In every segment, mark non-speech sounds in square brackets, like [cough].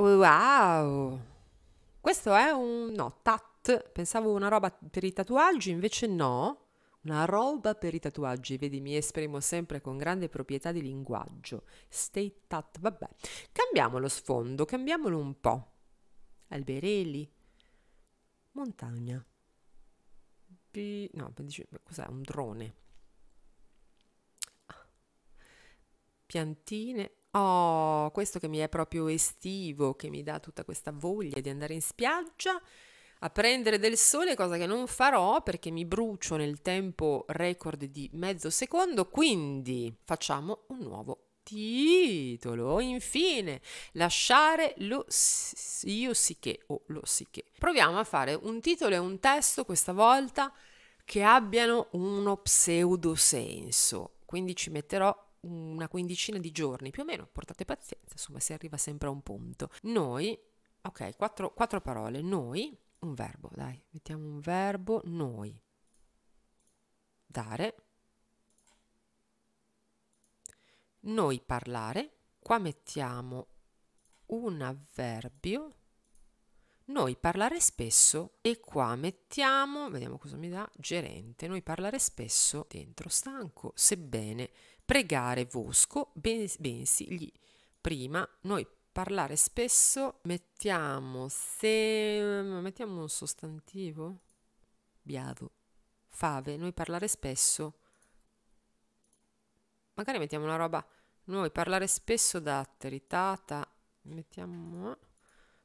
Wow! Questo è un... no, tat. Pensavo una roba per i tatuaggi, invece no. Una roba per i tatuaggi, vedi, mi esprimo sempre con grande proprietà di linguaggio. Stay tat, vabbè. Cambiamo lo sfondo, cambiamolo un po'. Alberelli, montagna. Bi... No, cos'è? Un drone. Ah. Piantine, Oh, questo che mi è proprio estivo, che mi dà tutta questa voglia di andare in spiaggia a prendere del sole, cosa che non farò perché mi brucio nel tempo record di mezzo secondo, quindi facciamo un nuovo titolo. Infine, lasciare lo io sì che o lo sì che. Proviamo a fare un titolo e un testo questa volta che abbiano uno pseudosenso. Quindi ci metterò una quindicina di giorni più o meno, portate pazienza, insomma si arriva sempre a un punto. Noi, ok, quattro, quattro parole, noi, un verbo, dai, mettiamo un verbo, noi, dare, noi parlare, qua mettiamo un avverbio, noi parlare spesso e qua mettiamo, vediamo cosa mi dà, gerente, noi parlare spesso dentro stanco, sebbene pregare Vosco, bensì gli prima noi parlare spesso mettiamo se mettiamo un sostantivo biado fave noi parlare spesso magari mettiamo una roba noi parlare spesso da tata mettiamo eh?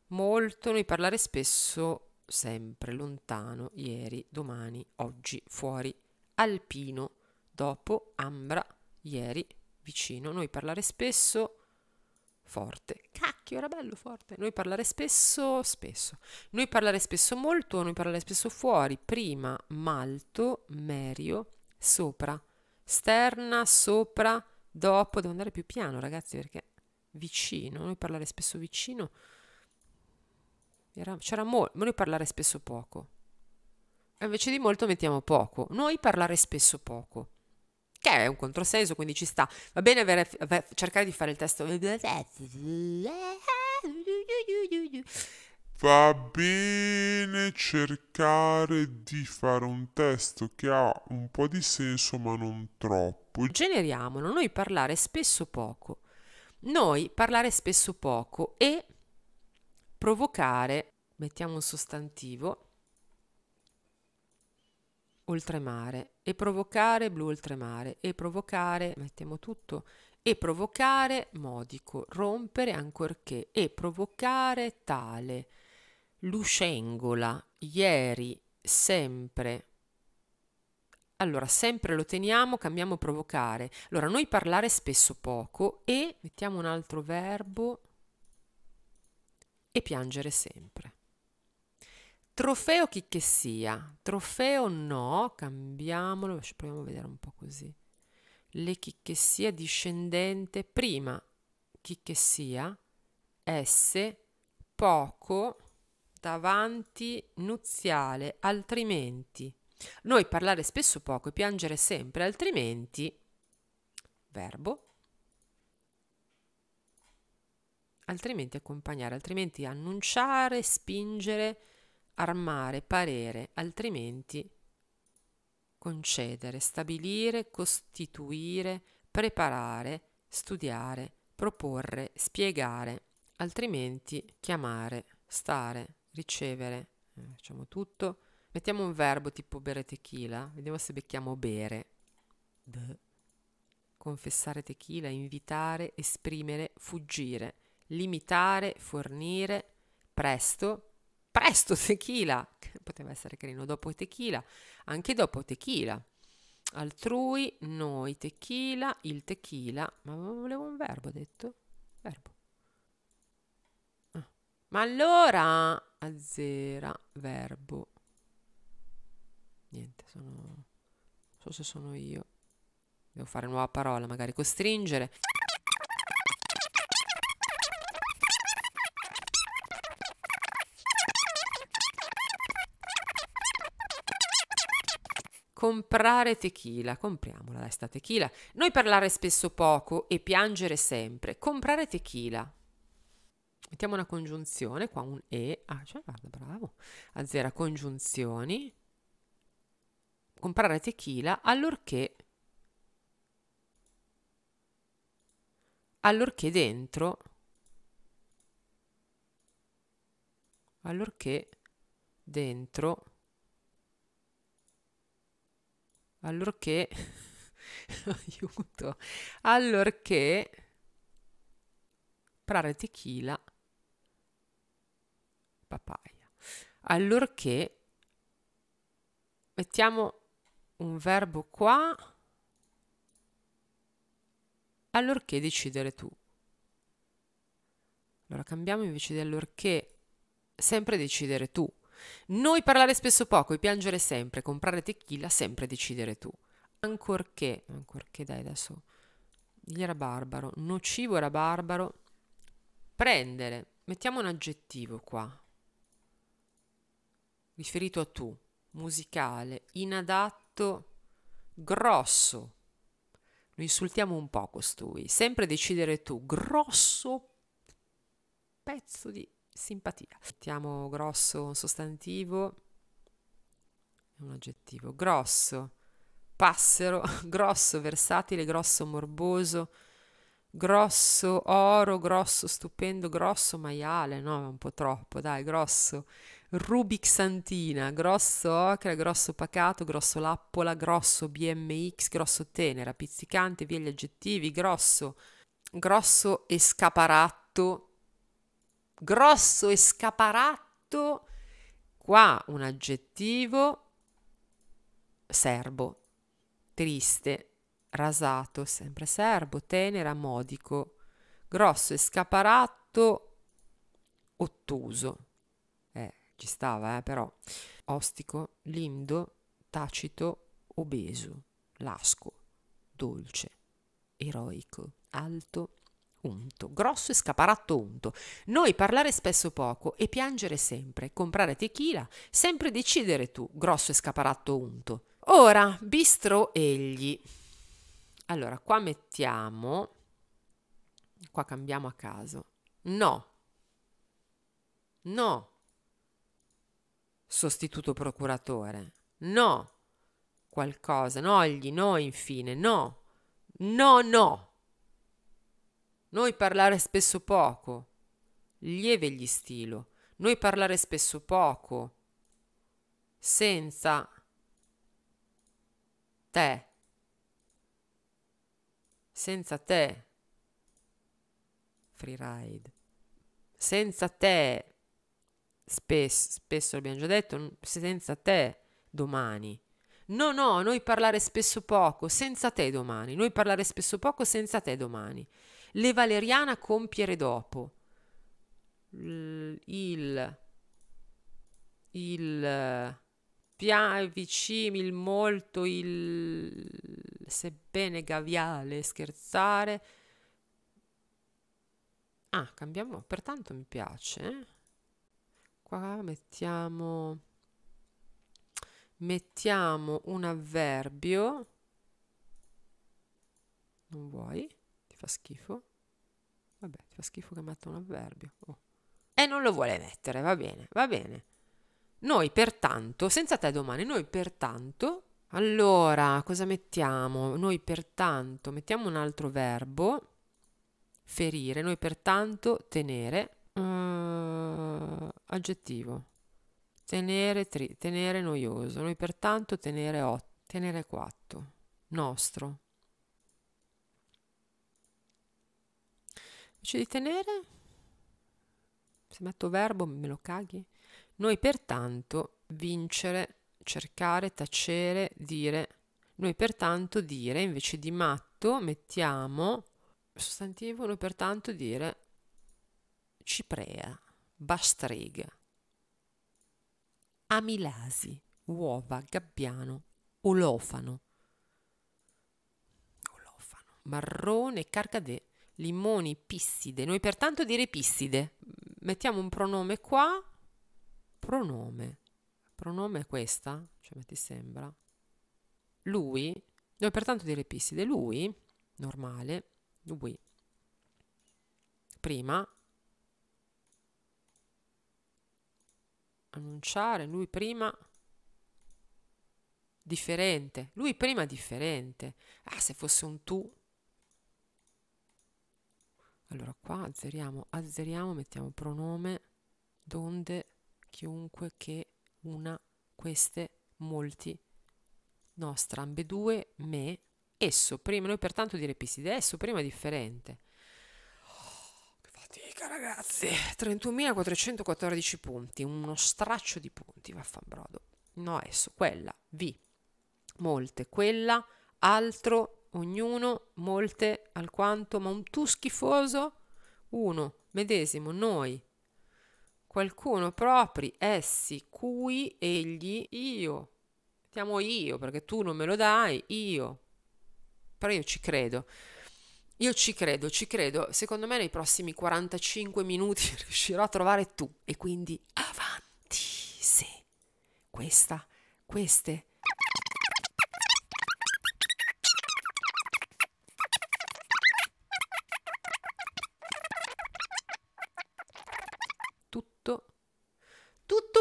molto noi parlare spesso sempre lontano ieri domani oggi fuori alpino dopo ambra ieri vicino, noi parlare spesso forte. Cacchio, era bello forte. Noi parlare spesso, spesso. Noi parlare spesso molto, noi parlare spesso fuori. Prima, malto, merio, sopra. Sterna, sopra, dopo. Devo andare più piano, ragazzi, perché vicino. Noi parlare spesso vicino. Era, c'era molto, noi parlare spesso poco. invece di molto mettiamo poco. Noi parlare spesso poco che è un controsenso, quindi ci sta. Va bene avere, avere, cercare di fare il testo. Va bene cercare di fare un testo che ha un po' di senso ma non troppo. Generiamolo, noi parlare spesso poco. Noi parlare spesso poco e provocare, mettiamo un sostantivo, oltremare e provocare blu oltremare e provocare, mettiamo tutto, e provocare modico, rompere ancorché e provocare tale, lucengola ieri, sempre. Allora, sempre lo teniamo, cambiamo provocare. Allora, noi parlare spesso poco e mettiamo un altro verbo e piangere sempre. Trofeo chi che sia, trofeo no, cambiamolo, proviamo a vedere un po' così. Le chi che sia discendente, prima chi che sia, S, poco, davanti, nuziale, altrimenti. Noi parlare spesso poco e piangere sempre, altrimenti, verbo, altrimenti accompagnare, altrimenti annunciare, spingere, armare, parere, altrimenti concedere, stabilire, costituire, preparare, studiare, proporre, spiegare, altrimenti chiamare, stare, ricevere, eh, facciamo tutto. Mettiamo un verbo tipo bere tequila, vediamo se becchiamo bere. Duh. Confessare tequila, invitare, esprimere, fuggire, limitare, fornire, presto, presto tequila, che poteva essere carino, dopo tequila, anche dopo tequila, altrui, noi, tequila, il tequila, ma volevo un verbo detto, verbo. Ah. Ma allora, azzera, verbo. Niente, sono... non so se sono io. Devo fare nuova parola, magari costringere. Comprare tequila, compriamola dai tequila. Noi parlare spesso poco e piangere sempre. Comprare tequila. Mettiamo una congiunzione, qua un E. Ah, cioè, guarda, bravo. Azzera congiunzioni. Comprare tequila allorché... Allorché dentro... Allorché dentro allorché [laughs] aiuto allorché prare tequila papaya allorché mettiamo un verbo qua allorché decidere tu allora cambiamo invece di allorché sempre decidere tu noi parlare spesso poco e piangere sempre, comprare tequila, sempre decidere tu. Ancorché, ancorché dai adesso, gli era barbaro, nocivo era barbaro, prendere, mettiamo un aggettivo qua, riferito a tu, musicale, inadatto, grosso. Lo insultiamo un po' costui, sempre decidere tu, grosso pezzo di simpatia. Mettiamo grosso un sostantivo un aggettivo. Grosso, passero, [laughs] grosso, versatile, grosso, morboso, grosso, oro, grosso, stupendo, grosso, maiale, no, un po' troppo, dai, grosso, rubixantina, grosso ocra, grosso pacato, grosso lappola, grosso BMX, grosso tenera, pizzicante, via gli aggettivi, grosso, grosso e scaparatto, grosso e scaparatto, qua un aggettivo serbo, triste, rasato, sempre serbo, tenera, modico, grosso e scaparatto, ottuso. Eh, ci stava, eh, però. Ostico, lindo, tacito, obeso, lasco, dolce, eroico, alto, unto, grosso e scaparatto unto. Noi parlare spesso poco e piangere sempre, comprare tequila, sempre decidere tu, grosso e scaparatto unto. Ora, bistro egli. Allora, qua mettiamo, qua cambiamo a caso. No. No. Sostituto procuratore. No. Qualcosa. No, gli, no, infine. No. No, no. Noi parlare spesso poco. Lieve gli stilo. Noi parlare spesso poco. Senza te. Senza te. Freeride. Senza te. Spesso, spesso l'abbiamo già detto, senza te domani. No, no, noi parlare spesso poco, senza te domani. Noi parlare spesso poco, senza te domani le valeriana compiere dopo il il pia, vicino il molto il sebbene gaviale scherzare ah cambiamo pertanto mi piace eh? qua mettiamo mettiamo un avverbio non vuoi fa schifo. Vabbè, ti fa schifo che metta un avverbio. Oh. E non lo vuole mettere, va bene, va bene. Noi pertanto, senza te domani, noi pertanto, allora cosa mettiamo? Noi pertanto, mettiamo un altro verbo, ferire, noi pertanto tenere, uh, aggettivo, tenere, tri, tenere noioso, noi pertanto tenere 8, tenere 4, nostro, invece di tenere, se metto verbo me lo caghi. Noi pertanto vincere, cercare, tacere, dire. Noi pertanto dire, invece di matto mettiamo sostantivo, noi pertanto dire ciprea, bastrega, amilasi, uova, gabbiano, olofano, olofano marrone, carcadè, limoni pisside. Noi pertanto dire pisside. Mettiamo un pronome qua. Pronome. Pronome è questa? Cioè, mi sembra. Lui. Noi pertanto dire pisside. Lui, normale, lui. Prima. Annunciare, lui prima differente, lui prima differente. Ah, se fosse un tu allora qua azzeriamo azzeriamo mettiamo pronome donde chiunque che una queste molti nostra ambedue me esso prima noi pertanto dire repiside esso prima è differente oh, che fatica ragazzi 31.414 punti uno straccio di punti vaffanbrodo no esso quella vi molte quella altro ognuno, molte, alquanto, ma un tu schifoso, uno, medesimo, noi, qualcuno propri, essi, cui, egli, io, mettiamo io, perché tu non me lo dai, io, però io ci credo. Io ci credo, ci credo. Secondo me nei prossimi 45 minuti [laughs] riuscirò a trovare tu e quindi avanti. Sì. Questa, queste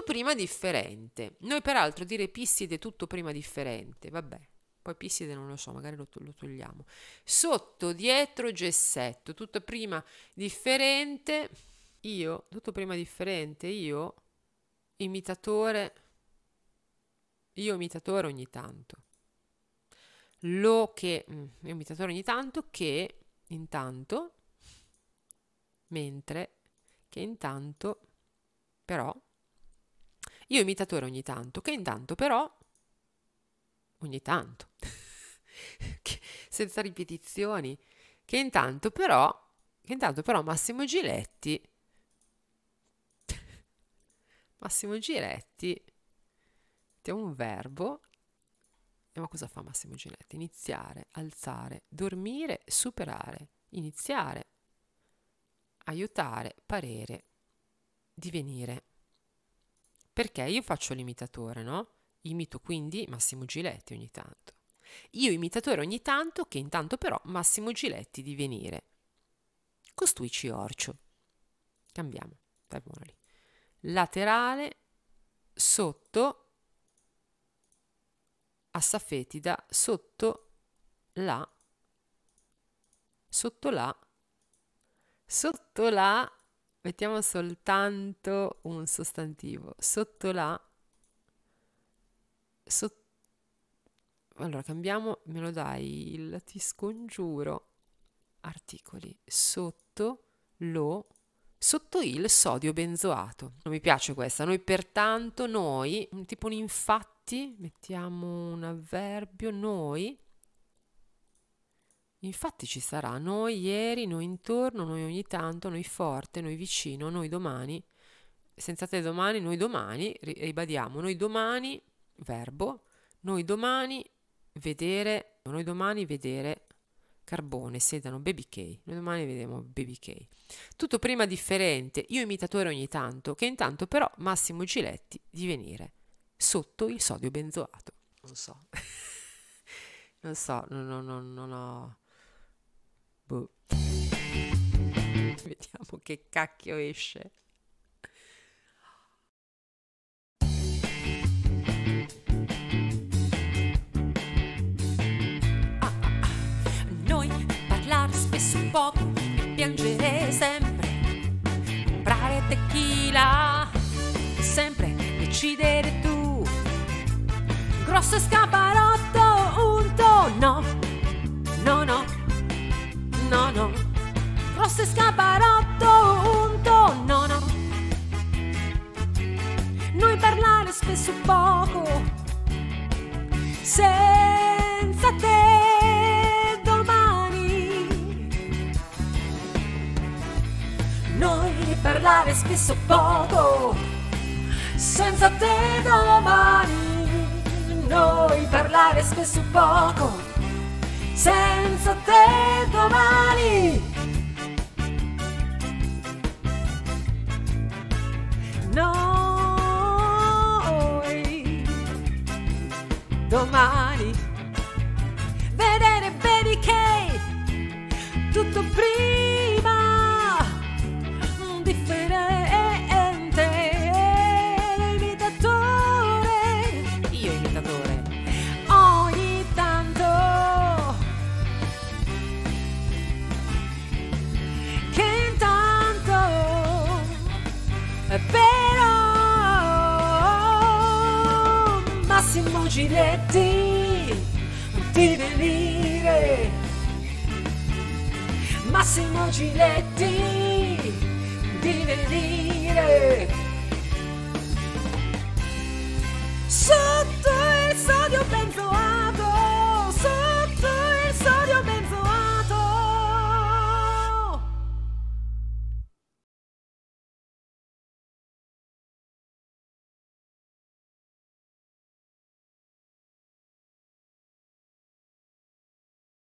prima differente. Noi peraltro dire Pisside tutto prima differente, vabbè, poi Pisside non lo so, magari lo, lo togliamo. Sotto, dietro, gessetto, tutto prima differente, io, tutto prima differente, io, imitatore, io imitatore ogni tanto. Lo che, mm, imitatore ogni tanto, che intanto, mentre, che intanto, però, io imitatore ogni tanto, che intanto però, ogni tanto, [laughs] senza ripetizioni, che intanto però, che intanto però Massimo Giletti, [laughs] Massimo Giletti, è un verbo, eh, ma cosa fa Massimo Giletti? Iniziare, alzare, dormire, superare, iniziare, aiutare, parere, divenire. Perché io faccio l'imitatore, no? Imito quindi Massimo Giletti ogni tanto. Io imitatore ogni tanto, che intanto però Massimo Giletti di venire. Costui ci orcio. Cambiamo. Dai, buono lì. Laterale, sotto, assa fetida, sotto, la, sotto la, sotto la, mettiamo soltanto un sostantivo sotto la sotto allora cambiamo me lo dai il ti scongiuro articoli sotto lo sotto il sodio benzoato non mi piace questa noi pertanto noi tipo un infatti mettiamo un avverbio noi Infatti ci sarà noi ieri, noi intorno, noi ogni tanto, noi forte, noi vicino, noi domani. Senza te domani, noi domani, ribadiamo, noi domani, verbo, noi domani vedere, noi domani vedere carbone, sedano, baby K. Noi domani vedremo baby K. Tutto prima differente, io imitatore ogni tanto, che intanto però Massimo Giletti di venire sotto il sodio benzoato. Non so. [laughs] non so, non, non, non ho Boh. Vediamo che cacchio esce. Noi parlare spesso un poco e piangere sempre. Comprare tequila sempre, decidere tu. grosso scaparone. rosso e scaparotto un tonno. Noi parlare spesso poco, senza te domani. Noi parlare spesso poco, senza te domani. Noi parlare spesso poco, senza te domani. domani Massimo Giletti di venire sotto il sodio benzoato